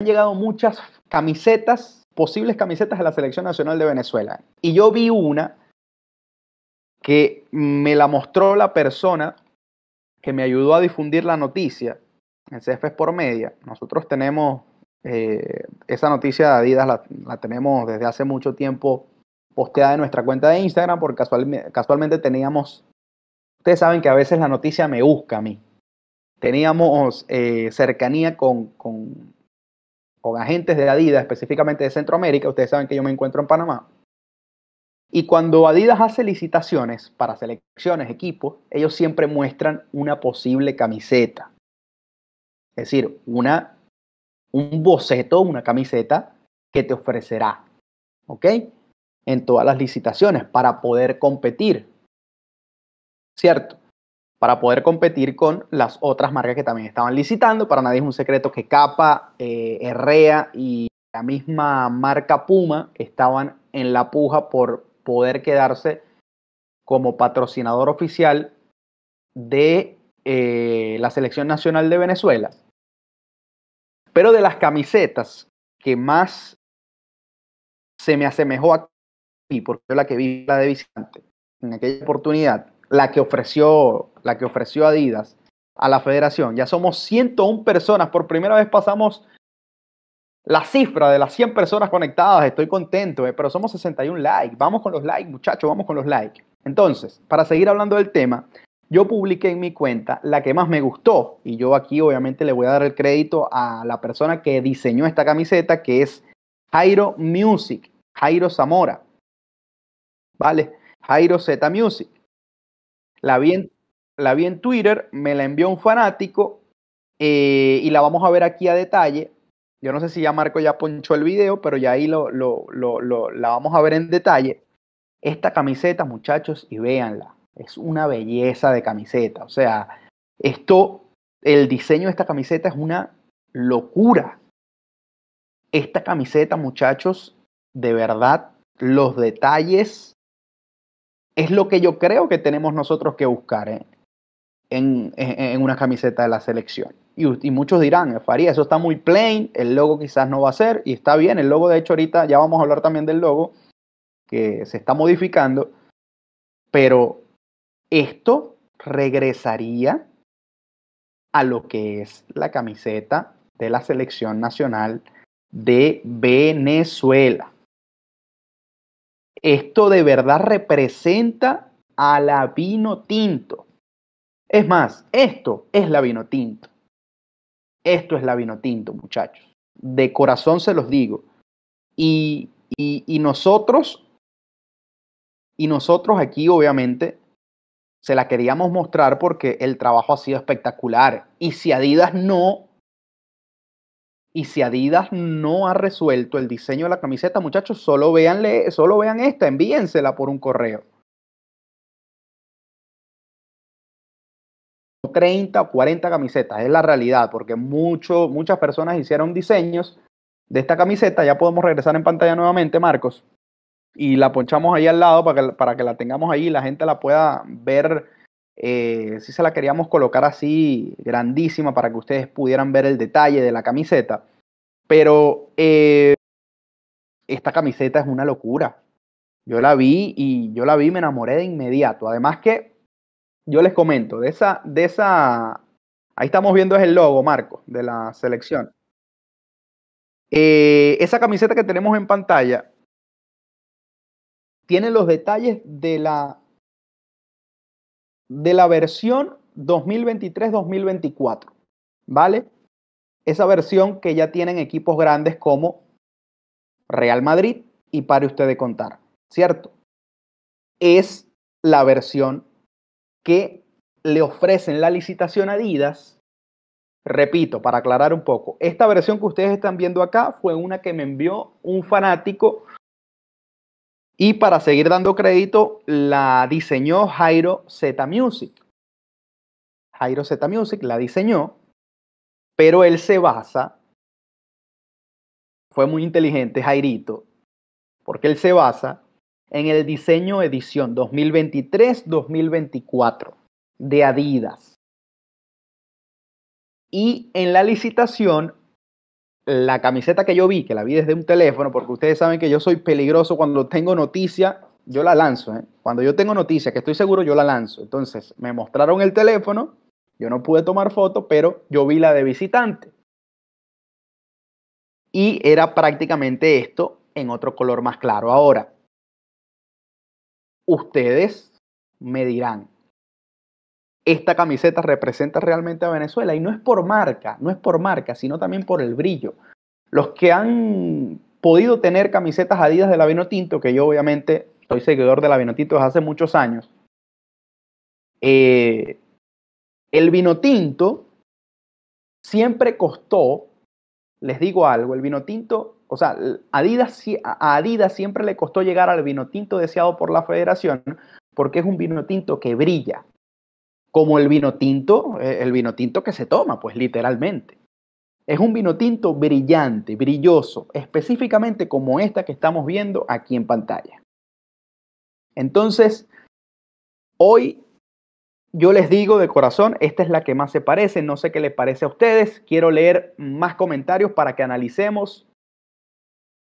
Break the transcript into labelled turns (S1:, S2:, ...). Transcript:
S1: han llegado muchas camisetas, posibles camisetas de la Selección Nacional de Venezuela. Y yo vi una que me la mostró la persona que me ayudó a difundir la noticia en CFES por media. Nosotros tenemos eh, esa noticia de Adidas, la, tenemos desde hace mucho tiempo posteada en nuestra cuenta de Instagram, porque casualmente teníamos, ustedes saben que a veces la noticia me busca a mí. Teníamos eh, cercanía con con agentes de Adidas, específicamente de Centroamérica, ustedes saben que yo me encuentro en Panamá, y cuando Adidas hace licitaciones para selecciones, equipos, ellos siempre muestran una posible camiseta. Es decir, una, un boceto, una camiseta que te ofrecerá. ¿Ok? En todas las licitaciones para poder competir. ¿Cierto? para poder competir con las otras marcas que también estaban licitando. Para nadie es un secreto que Capa, eh, Herrea y la misma marca Puma estaban en la puja por poder quedarse como patrocinador oficial de eh, la selección nacional de Venezuela. Pero de las camisetas que más se me asemejó a mí, porque yo la que vi la de Vicente en aquella oportunidad, la que ofreció, la que ofreció Adidas a la federación. Ya somos 101 personas, por primera vez pasamos la cifra de las 100 personas conectadas, estoy contento, eh, pero somos 61 likes. Vamos con los likes, muchachos, vamos con los likes. Entonces, para seguir hablando del tema, yo publiqué en mi cuenta la que más me gustó y yo aquí obviamente le voy a dar el crédito a la persona que diseñó esta camiseta, que es Jairo Music, Jairo Zamora. ¿Vale? Jairo Z Music. La vi en, la Twitter, me la envió un fanático eh, y la vamos a ver aquí a detalle. Yo no sé si ya Marco ya ponchó el video, pero ya ahí lo, lo, lo, lo la vamos a ver en detalle. Esta camiseta, muchachos, y véanla. Es una belleza de camiseta. O sea, esto, el diseño de esta camiseta es una locura. Esta camiseta, muchachos, de verdad, los detalles es lo que yo creo que tenemos nosotros que buscar ¿eh? en, una camiseta de la selección. Y, y, muchos dirán, eh, Faría, eso está muy plain, el logo quizás no va a ser, y está bien, el logo de hecho ahorita ya vamos a hablar también del logo, que se está modificando, pero esto regresaría a lo que es la camiseta de la selección nacional de Venezuela. Esto de verdad representa a la vino tinto. Es más, esto es la vino tinto. Esto es la vino tinto, muchachos. De corazón se los digo. Y, y nosotros, y nosotros aquí obviamente se la queríamos mostrar porque el trabajo ha sido espectacular. Y si Adidas no y si Adidas no ha resuelto el diseño de la camiseta, muchachos, solo véanle, solo vean esta, envíensela por un correo. 30 o 40 camisetas, es la realidad, porque mucho, muchas personas hicieron diseños de esta camiseta. Ya podemos regresar en pantalla nuevamente, Marcos, y la ponchamos ahí al lado para que, para que la tengamos ahí y la gente la pueda ver eh, si se la queríamos colocar así grandísima para que ustedes pudieran ver el detalle de la camiseta. Pero eh, esta camiseta es una locura. Yo la vi y yo la vi me enamoré de inmediato. Además que yo les comento, de esa, de esa, ahí estamos viendo es el logo, Marco, de la selección. Eh, esa camiseta que tenemos en pantalla tiene los detalles de la de la versión 2023-2024, ¿vale? Esa versión que ya tienen equipos grandes como Real Madrid y pare usted de contar, ¿cierto? Es la versión que le ofrecen la licitación Adidas. Repito, para aclarar un poco, esta versión que ustedes están viendo acá fue una que me envió un fanático y para seguir dando crédito, la diseñó Jairo Z Music. Jairo Z Music la diseñó, pero él se basa, fue muy inteligente Jairito, porque él se basa en el diseño edición 2023-2024 de Adidas. Y en la licitación la camiseta que yo vi, que la vi desde un teléfono, porque ustedes saben que yo soy peligroso cuando tengo noticia, yo la lanzo. ¿eh? Cuando yo tengo noticia, que estoy seguro, yo la lanzo. Entonces, me mostraron el teléfono, yo no pude tomar foto, pero yo vi la de visitante. Y era prácticamente esto en otro color más claro. Ahora, ustedes me dirán, esta camiseta representa realmente a Venezuela. Y no es por marca, no es por marca, sino también por el brillo. Los que han podido tener camisetas adidas de la Vinotinto, que yo obviamente soy seguidor de la Vinotinto desde hace muchos años, eh, el Vinotinto siempre costó, les digo algo, el Vinotinto, o sea, Adidas, a Adidas siempre le costó llegar al Vinotinto deseado por la federación, porque es un Vinotinto que brilla, como el vino tinto, eh, el vino tinto que se toma, pues literalmente. Es un vino tinto brillante, brilloso, específicamente como esta que estamos viendo aquí en pantalla. Entonces, hoy yo les digo de corazón, esta es la que más se parece, no sé qué les parece a ustedes, quiero leer más comentarios para que analicemos